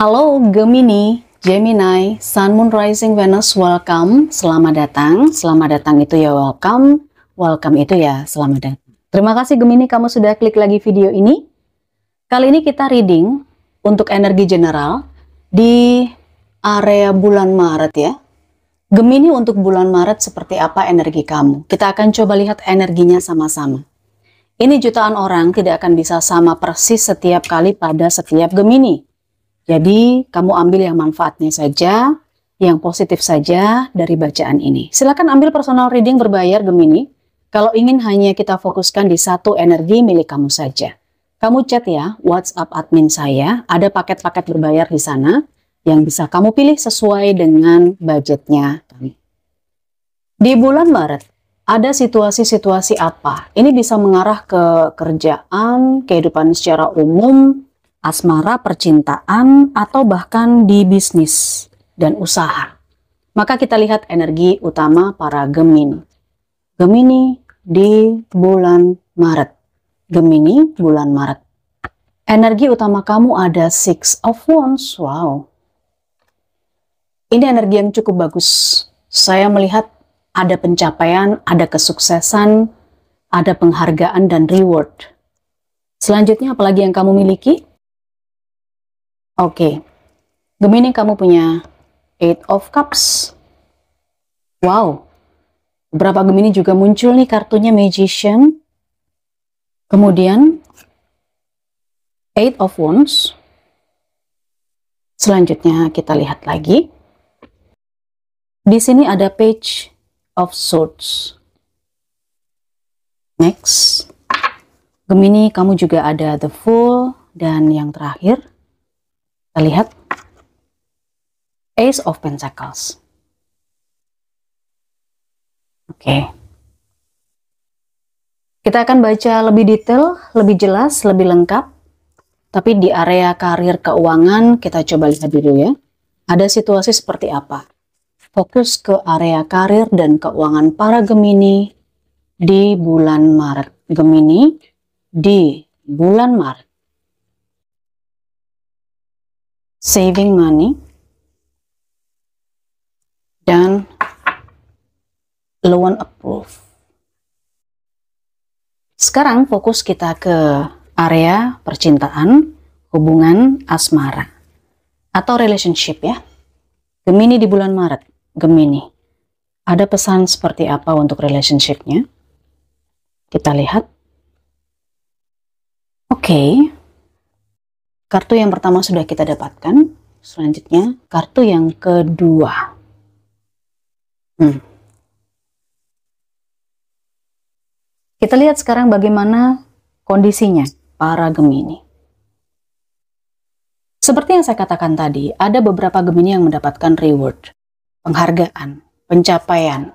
Halo Gemini, Gemini, Sun Moon Rising Venus, welcome, selamat datang. Selamat datang itu ya welcome, welcome itu ya selamat datang. Terima kasih Gemini kamu sudah klik lagi video ini. Kali ini kita reading untuk energi general di area bulan Maret ya. Gemini untuk bulan Maret seperti apa energi kamu? Kita akan coba lihat energinya sama-sama. Ini jutaan orang tidak akan bisa sama persis setiap kali pada setiap Gemini. Jadi, kamu ambil yang manfaatnya saja, yang positif saja dari bacaan ini. Silakan ambil personal reading berbayar Gemini. Kalau ingin hanya kita fokuskan di satu energi milik kamu saja. Kamu chat ya WhatsApp admin saya, ada paket-paket berbayar di sana yang bisa kamu pilih sesuai dengan budgetnya Di bulan Maret, ada situasi-situasi apa? Ini bisa mengarah ke kerjaan, kehidupan secara umum, asmara percintaan, atau bahkan di bisnis dan usaha. Maka kita lihat energi utama para Gemini. Gemini di bulan Maret. Gemini bulan Maret. Energi utama kamu ada Six of Wands. Wow. Ini energi yang cukup bagus. Saya melihat ada pencapaian, ada kesuksesan, ada penghargaan dan reward. Selanjutnya apalagi yang kamu miliki? Oke. Okay. Gemini kamu punya Eight of Cups. Wow. Beberapa Gemini juga muncul nih kartunya Magician. Kemudian Eight of Wands. Selanjutnya kita lihat lagi. Di sini ada Page of Swords. Next. Gemini kamu juga ada The Fool dan yang terakhir kita lihat. Ace of Pentacles. Oke. Kita akan baca lebih detail, lebih jelas, lebih lengkap. Tapi di area karir keuangan, kita coba lihat dulu ya. Ada situasi seperti apa? Fokus ke area karir dan keuangan para Gemini di bulan Maret. Gemini di bulan Maret. saving money dan loan approve. Sekarang fokus kita ke area percintaan, hubungan asmara atau relationship ya. Gemini di bulan Maret, Gemini. Ada pesan seperti apa untuk relationshipnya? Kita lihat. Oke. Okay. Kartu yang pertama sudah kita dapatkan. Selanjutnya, kartu yang kedua. Hmm. Kita lihat sekarang bagaimana kondisinya para Gemini. Seperti yang saya katakan tadi, ada beberapa Gemini yang mendapatkan reward, penghargaan, pencapaian,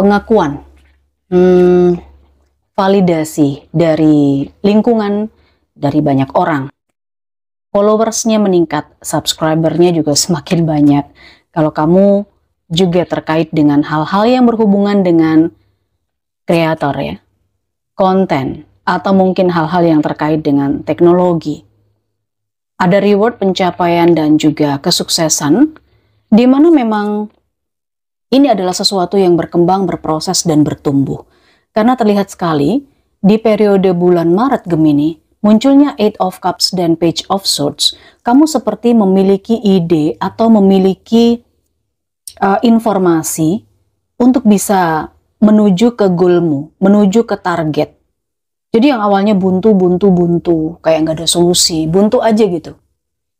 pengakuan, hmm, validasi dari lingkungan, dari banyak orang followersnya meningkat, subscribernya juga semakin banyak. Kalau kamu juga terkait dengan hal-hal yang berhubungan dengan kreator ya, konten, atau mungkin hal-hal yang terkait dengan teknologi. Ada reward pencapaian dan juga kesuksesan, di mana memang ini adalah sesuatu yang berkembang, berproses, dan bertumbuh. Karena terlihat sekali, di periode bulan Maret Gemini, Munculnya Eight of Cups dan Page of Swords, kamu seperti memiliki ide atau memiliki uh, informasi untuk bisa menuju ke goalmu, menuju ke target. Jadi yang awalnya buntu, buntu, buntu, kayak nggak ada solusi, buntu aja gitu.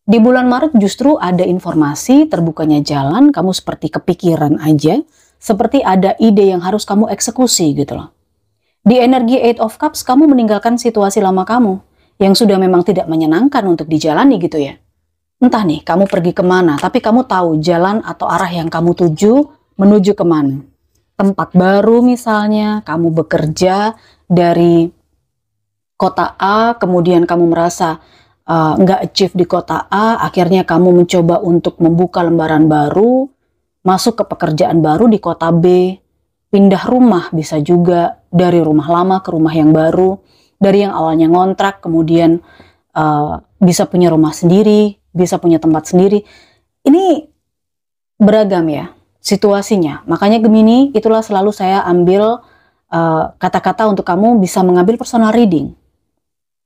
Di bulan Maret justru ada informasi, terbukanya jalan, kamu seperti kepikiran aja, seperti ada ide yang harus kamu eksekusi gitu loh. Di energi Eight of Cups, kamu meninggalkan situasi lama kamu yang sudah memang tidak menyenangkan untuk dijalani gitu ya. Entah nih, kamu pergi kemana, tapi kamu tahu jalan atau arah yang kamu tuju menuju kemana. Tempat baru misalnya, kamu bekerja dari kota A, kemudian kamu merasa eh, nggak uh, achieve di kota A, akhirnya kamu mencoba untuk membuka lembaran baru, masuk ke pekerjaan baru di kota B, pindah rumah bisa juga dari rumah lama ke rumah yang baru, dari yang awalnya ngontrak kemudian uh, bisa punya rumah sendiri, bisa punya tempat sendiri. Ini beragam ya situasinya. Makanya Gemini itulah selalu saya ambil eh, kata-kata uh, untuk kamu bisa mengambil personal reading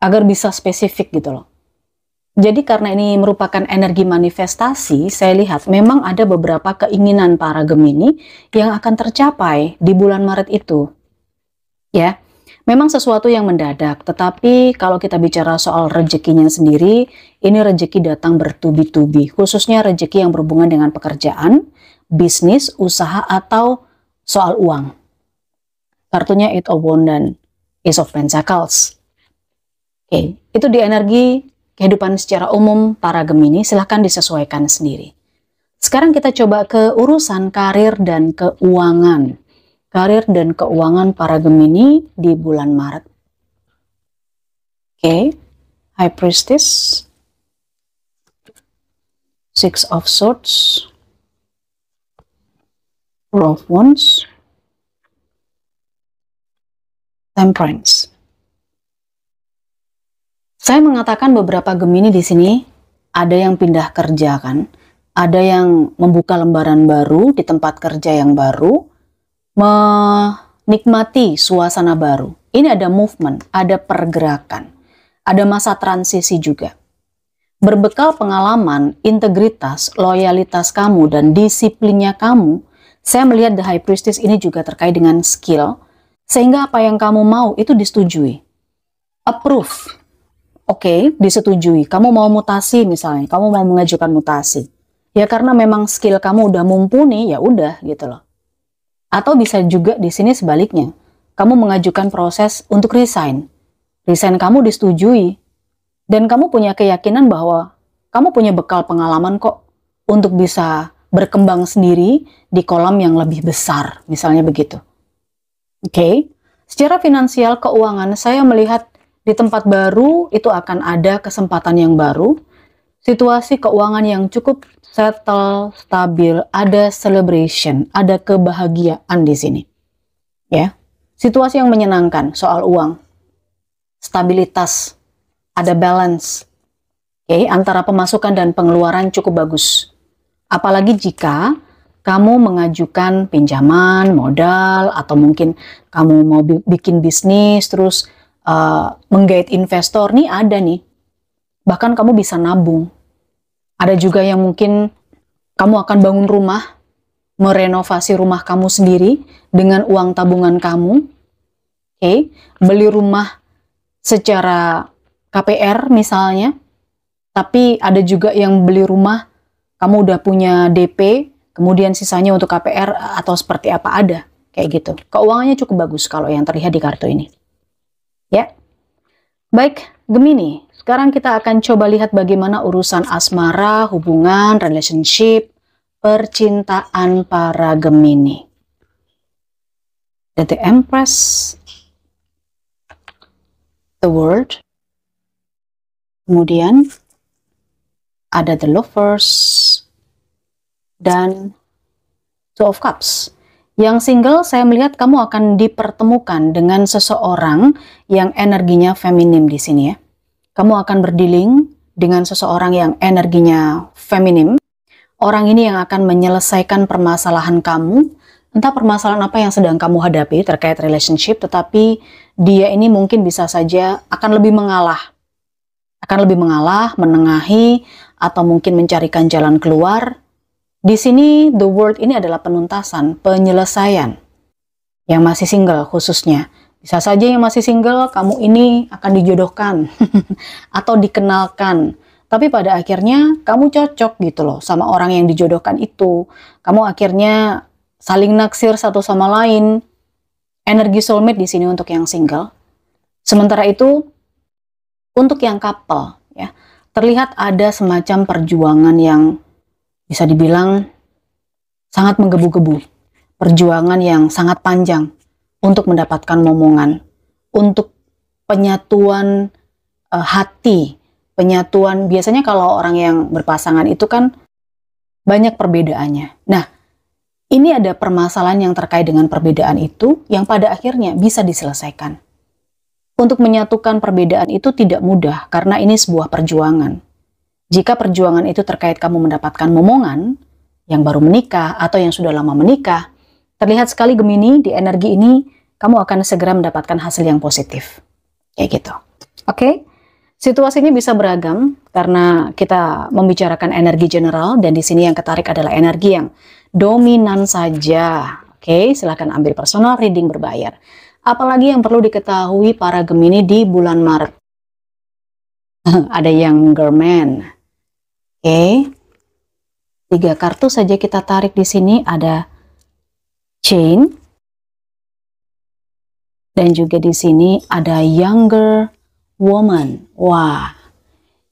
agar bisa spesifik gitu loh. Jadi karena ini merupakan energi manifestasi, saya lihat memang ada beberapa keinginan para Gemini yang akan tercapai di bulan Maret itu. Ya. Memang sesuatu yang mendadak, tetapi kalau kita bicara soal rezekinya sendiri, ini rezeki datang bertubi-tubi, khususnya rezeki yang berhubungan dengan pekerjaan, bisnis, usaha, atau soal uang. Kartunya it of Wands dan Ace of Pentacles. Oke, itu di energi kehidupan secara umum para Gemini, silahkan disesuaikan sendiri. Sekarang kita coba ke urusan karir dan keuangan karir dan keuangan para Gemini di bulan Maret. Oke, okay. High Priestess, Six of Swords, Four of Wands, Temperance. Saya mengatakan beberapa Gemini di sini ada yang pindah kerja kan, ada yang membuka lembaran baru di tempat kerja yang baru, menikmati suasana baru. Ini ada movement, ada pergerakan, ada masa transisi juga. Berbekal pengalaman, integritas, loyalitas kamu, dan disiplinnya kamu, saya melihat The High Priestess ini juga terkait dengan skill, sehingga apa yang kamu mau itu disetujui. Approve. Oke, okay, disetujui. Kamu mau mutasi misalnya, kamu mau mengajukan mutasi. Ya karena memang skill kamu udah mumpuni, ya udah gitu loh. Atau bisa juga di sini sebaliknya, kamu mengajukan proses untuk resign. Resign kamu disetujui, dan kamu punya keyakinan bahwa kamu punya bekal pengalaman kok untuk bisa berkembang sendiri di kolam yang lebih besar, misalnya begitu. Oke, okay. secara finansial keuangan saya melihat di tempat baru itu akan ada kesempatan yang baru, situasi keuangan yang cukup settle, stabil, ada celebration, ada kebahagiaan di sini. Ya. Situasi yang menyenangkan soal uang. Stabilitas, ada balance. Oke, okay, antara pemasukan dan pengeluaran cukup bagus. Apalagi jika kamu mengajukan pinjaman, modal, atau mungkin kamu mau bikin bisnis, terus uh, menggait investor, nih ada nih. Bahkan kamu bisa nabung, ada juga yang mungkin kamu akan bangun rumah, merenovasi rumah kamu sendiri dengan uang tabungan kamu. Oke, okay. beli rumah secara KPR misalnya. Tapi ada juga yang beli rumah kamu udah punya DP, kemudian sisanya untuk KPR atau seperti apa ada. Kayak gitu. Keuangannya cukup bagus kalau yang terlihat di kartu ini. Ya. Baik, Gemini. Sekarang kita akan coba lihat bagaimana urusan asmara, hubungan, relationship, percintaan para Gemini. the Empress, the World, kemudian ada the Lovers, dan Two of Cups. Yang single, saya melihat kamu akan dipertemukan dengan seseorang yang energinya feminim di sini ya kamu akan berdiling dengan seseorang yang energinya feminim. Orang ini yang akan menyelesaikan permasalahan kamu, entah permasalahan apa yang sedang kamu hadapi terkait relationship, tetapi dia ini mungkin bisa saja akan lebih mengalah. Akan lebih mengalah, menengahi, atau mungkin mencarikan jalan keluar. Di sini, the world ini adalah penuntasan, penyelesaian. Yang masih single khususnya. Bisa saja yang masih single, kamu ini akan dijodohkan atau dikenalkan. Tapi pada akhirnya kamu cocok gitu loh sama orang yang dijodohkan itu. Kamu akhirnya saling naksir satu sama lain. Energi soulmate di sini untuk yang single. Sementara itu untuk yang couple ya, terlihat ada semacam perjuangan yang bisa dibilang sangat menggebu-gebu. Perjuangan yang sangat panjang untuk mendapatkan momongan, untuk penyatuan uh, hati, penyatuan biasanya kalau orang yang berpasangan itu kan banyak perbedaannya. Nah, ini ada permasalahan yang terkait dengan perbedaan itu yang pada akhirnya bisa diselesaikan. Untuk menyatukan perbedaan itu tidak mudah karena ini sebuah perjuangan. Jika perjuangan itu terkait kamu mendapatkan momongan yang baru menikah atau yang sudah lama menikah, Terlihat sekali Gemini di energi ini, kamu akan segera mendapatkan hasil yang positif. Kayak gitu. Oke? Okay? Situasinya bisa beragam karena kita membicarakan energi general dan di sini yang ketarik adalah energi yang dominan saja. Oke, okay, silahkan ambil personal reading berbayar. Apalagi yang perlu diketahui para Gemini di bulan Maret. Ada yang German. Oke. Okay. Tiga kartu saja kita tarik di sini ada chain. Dan juga di sini ada younger woman. Wah,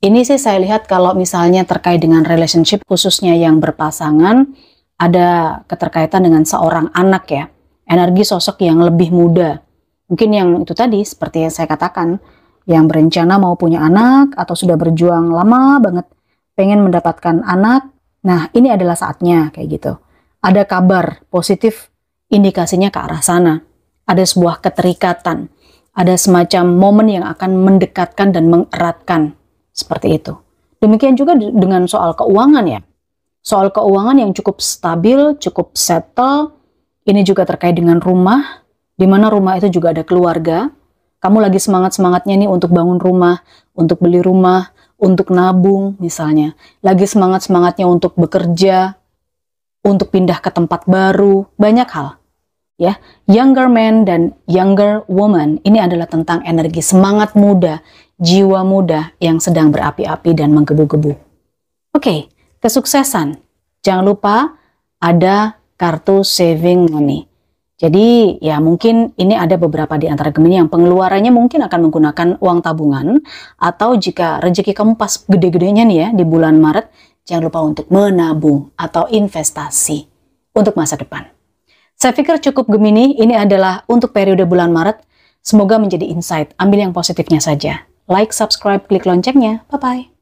ini sih saya lihat kalau misalnya terkait dengan relationship khususnya yang berpasangan, ada keterkaitan dengan seorang anak ya. Energi sosok yang lebih muda. Mungkin yang itu tadi, seperti yang saya katakan, yang berencana mau punya anak atau sudah berjuang lama banget pengen mendapatkan anak. Nah, ini adalah saatnya kayak gitu. Ada kabar positif indikasinya ke arah sana. Ada sebuah keterikatan, ada semacam momen yang akan mendekatkan dan mengeratkan seperti itu. Demikian juga dengan soal keuangan ya. Soal keuangan yang cukup stabil, cukup settle, ini juga terkait dengan rumah, di mana rumah itu juga ada keluarga. Kamu lagi semangat-semangatnya nih untuk bangun rumah, untuk beli rumah, untuk nabung misalnya, lagi semangat-semangatnya untuk bekerja, untuk pindah ke tempat baru, banyak hal ya younger man dan younger woman ini adalah tentang energi semangat muda jiwa muda yang sedang berapi-api dan menggebu-gebu oke kesuksesan jangan lupa ada kartu saving money jadi ya mungkin ini ada beberapa di antara Gemini yang pengeluarannya mungkin akan menggunakan uang tabungan atau jika rejeki kamu pas gede-gedenya nih ya di bulan Maret jangan lupa untuk menabung atau investasi untuk masa depan. Saya pikir cukup Gemini, ini adalah untuk periode bulan Maret. Semoga menjadi insight, ambil yang positifnya saja. Like, subscribe, klik loncengnya. Bye-bye.